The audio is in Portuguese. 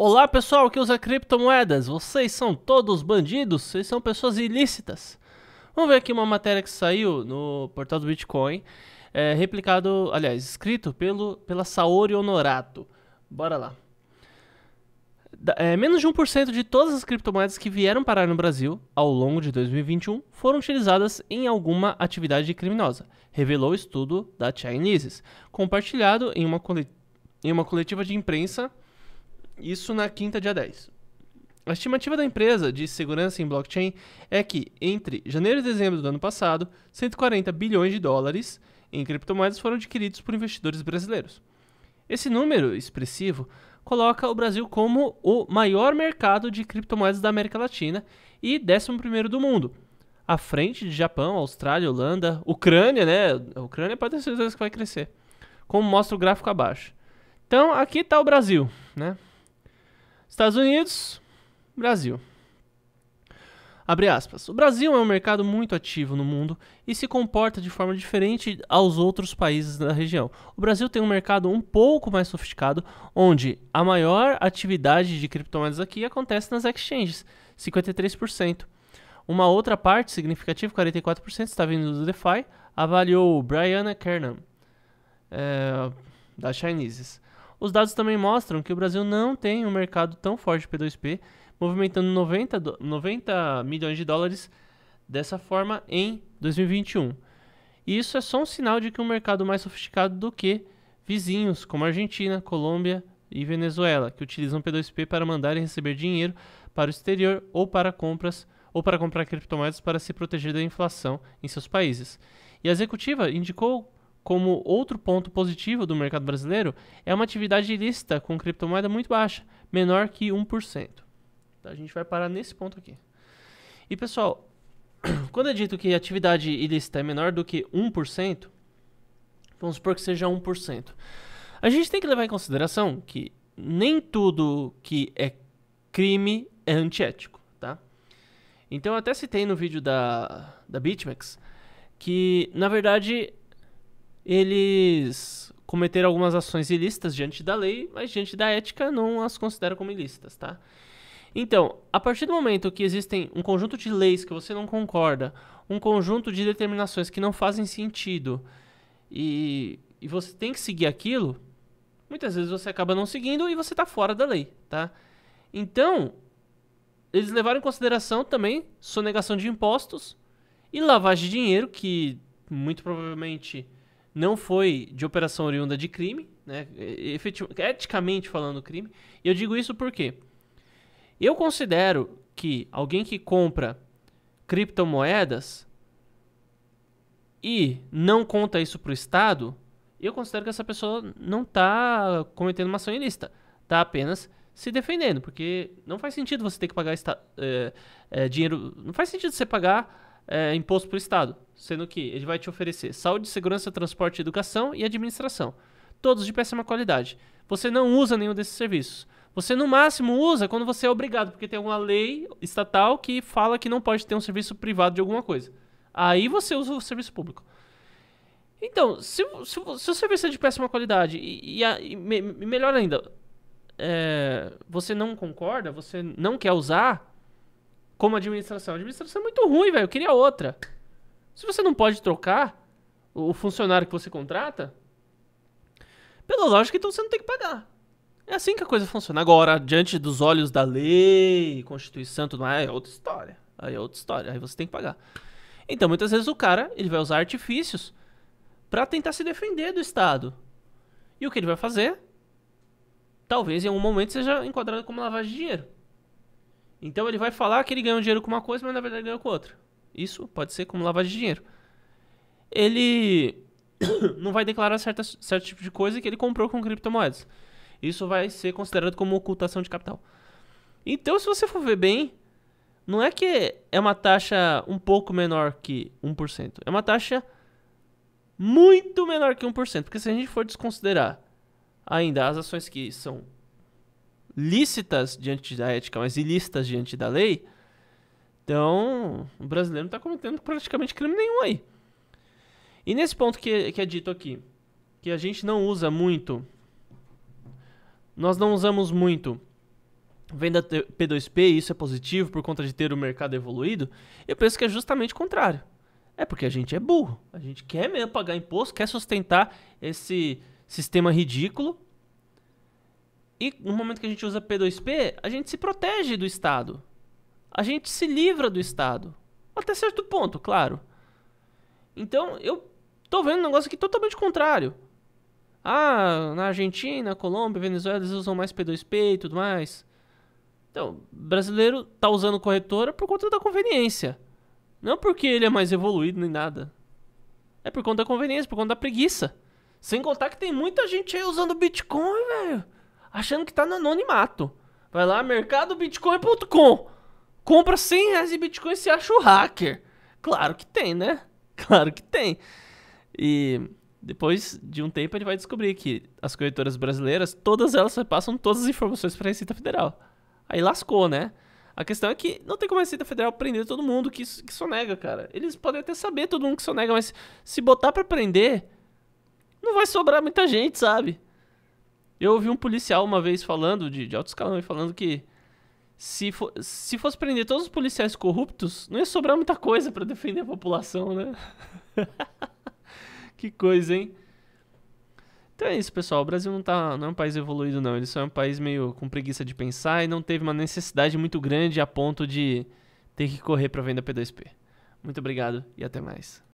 Olá pessoal que usa é criptomoedas, vocês são todos bandidos, vocês são pessoas ilícitas. Vamos ver aqui uma matéria que saiu no portal do Bitcoin, é, replicado, aliás, escrito pelo, pela Saori Honorato. Bora lá. É, menos de 1% de todas as criptomoedas que vieram parar no Brasil ao longo de 2021 foram utilizadas em alguma atividade criminosa, revelou o estudo da Chinese, compartilhado em uma, colet em uma coletiva de imprensa isso na quinta, dia 10. A estimativa da empresa de segurança em blockchain é que, entre janeiro e dezembro do ano passado, 140 bilhões de dólares em criptomoedas foram adquiridos por investidores brasileiros. Esse número expressivo coloca o Brasil como o maior mercado de criptomoedas da América Latina e 11 do mundo, à frente de Japão, Austrália, Holanda, Ucrânia, né? A Ucrânia pode ter certeza que vai crescer, como mostra o gráfico abaixo. Então, aqui está o Brasil, né? Estados Unidos, Brasil. Abre aspas. O Brasil é um mercado muito ativo no mundo e se comporta de forma diferente aos outros países da região. O Brasil tem um mercado um pouco mais sofisticado, onde a maior atividade de criptomoedas aqui acontece nas exchanges, 53%. Uma outra parte significativa, 44%, está vindo do DeFi, avaliou Brianna Kernan, é, da Chinese. Os dados também mostram que o Brasil não tem um mercado tão forte de P2P, movimentando 90, 90 milhões de dólares dessa forma em 2021. E isso é só um sinal de que um mercado mais sofisticado do que vizinhos como Argentina, Colômbia e Venezuela, que utilizam P2P para mandar e receber dinheiro para o exterior ou para compras ou para comprar criptomoedas para se proteger da inflação em seus países. E a executiva indicou como outro ponto positivo do mercado brasileiro é uma atividade ilícita com criptomoeda muito baixa, menor que 1%. Então, a gente vai parar nesse ponto aqui. E pessoal, quando é dito que a atividade ilícita é menor do que 1%, vamos supor que seja 1%. A gente tem que levar em consideração que nem tudo que é crime é antiético, tá? Então eu até citei no vídeo da, da BitMEX que, na verdade, eles cometeram algumas ações ilícitas diante da lei, mas diante da ética não as considera como ilícitas, tá? Então, a partir do momento que existem um conjunto de leis que você não concorda, um conjunto de determinações que não fazem sentido e, e você tem que seguir aquilo, muitas vezes você acaba não seguindo e você está fora da lei, tá? Então, eles levaram em consideração também sonegação de impostos e lavagem de dinheiro, que muito provavelmente não foi de operação oriunda de crime, né? Efetivamente, eticamente falando crime. E eu digo isso porque eu considero que alguém que compra criptomoedas e não conta isso para o Estado, eu considero que essa pessoa não está cometendo uma ação ilícita, está apenas se defendendo, porque não faz sentido você ter que pagar esta, é, é, dinheiro. Não faz sentido você pagar é, imposto para o Estado, sendo que ele vai te oferecer saúde, segurança, transporte, educação e administração. Todos de péssima qualidade. Você não usa nenhum desses serviços. Você, no máximo, usa quando você é obrigado, porque tem alguma lei estatal que fala que não pode ter um serviço privado de alguma coisa. Aí você usa o serviço público. Então, se, se, se o serviço é de péssima qualidade, e, e, a, e me, melhor ainda, é, você não concorda, você não quer usar como administração. A administração é muito ruim, velho. Eu queria outra. Se você não pode trocar o funcionário que você contrata, pela lógica, então você não tem que pagar. É assim que a coisa funciona. Agora, diante dos olhos da lei, Constituição, tudo mais, é outra história. Aí é outra história. Aí você tem que pagar. Então, muitas vezes o cara ele vai usar artifícios para tentar se defender do Estado. E o que ele vai fazer? talvez em algum momento seja enquadrado como lavagem de dinheiro. Então ele vai falar que ele ganhou dinheiro com uma coisa, mas na verdade ganhou com outra. Isso pode ser como lavagem de dinheiro. Ele não vai declarar certa, certo tipo de coisa que ele comprou com criptomoedas. Isso vai ser considerado como ocultação de capital. Então, se você for ver bem, não é que é uma taxa um pouco menor que 1%. É uma taxa muito menor que 1%. Porque se a gente for desconsiderar Ainda, as ações que são lícitas diante da ética, mas ilícitas diante da lei. Então, o brasileiro não está cometendo praticamente crime nenhum aí. E nesse ponto que, que é dito aqui, que a gente não usa muito, nós não usamos muito venda P2P, isso é positivo por conta de ter o mercado evoluído, eu penso que é justamente o contrário. É porque a gente é burro, a gente quer mesmo pagar imposto, quer sustentar esse sistema ridículo. E no momento que a gente usa P2P, a gente se protege do Estado. A gente se livra do Estado. Até certo ponto, claro. Então, eu tô vendo um negócio aqui totalmente contrário. Ah, na Argentina, Colômbia, Venezuela, eles usam mais P2P e tudo mais. Então, brasileiro tá usando corretora por conta da conveniência. Não porque ele é mais evoluído nem nada. É por conta da conveniência, por conta da preguiça. Sem contar que tem muita gente aí usando Bitcoin, velho. Achando que tá no anonimato. Vai lá, mercadobitcoin.com. Compra 100 reais de Bitcoin e se acha o hacker. Claro que tem, né? Claro que tem. E depois de um tempo ele vai descobrir que as corretoras brasileiras, todas elas passam todas as informações para a Receita Federal. Aí lascou, né? A questão é que não tem como a Receita Federal prender todo mundo que, que sonega, cara. Eles podem até saber todo mundo que sonega, mas se botar para prender, não vai sobrar muita gente, sabe? Eu ouvi um policial uma vez falando, de, de alto escalão, falando que se, se fosse prender todos os policiais corruptos, não ia sobrar muita coisa para defender a população, né? que coisa, hein? Então é isso, pessoal. O Brasil não, tá, não é um país evoluído, não. Ele só é um país meio com preguiça de pensar e não teve uma necessidade muito grande a ponto de ter que correr para vender P2P. Muito obrigado e até mais.